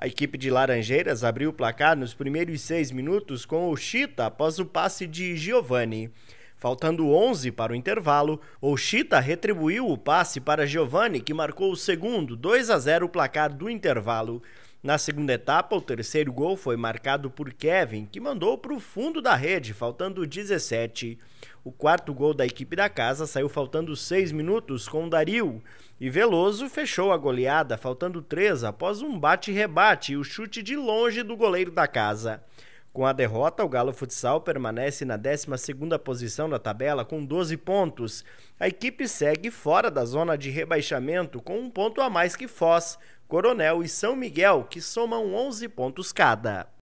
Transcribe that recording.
A equipe de Laranjeiras abriu o placar nos primeiros seis minutos com o Chita após o passe de Giovani. Faltando 11 para o intervalo, Oshita retribuiu o passe para Giovanni, que marcou o segundo, 2 a 0 o placar do intervalo. Na segunda etapa, o terceiro gol foi marcado por Kevin, que mandou para o fundo da rede, faltando 17. O quarto gol da equipe da casa saiu faltando 6 minutos com Dario. E Veloso fechou a goleada, faltando 3 após um bate-rebate e o chute de longe do goleiro da casa. Com a derrota, o Galo Futsal permanece na 12ª posição da tabela com 12 pontos. A equipe segue fora da zona de rebaixamento com um ponto a mais que Foz, Coronel e São Miguel, que somam 11 pontos cada.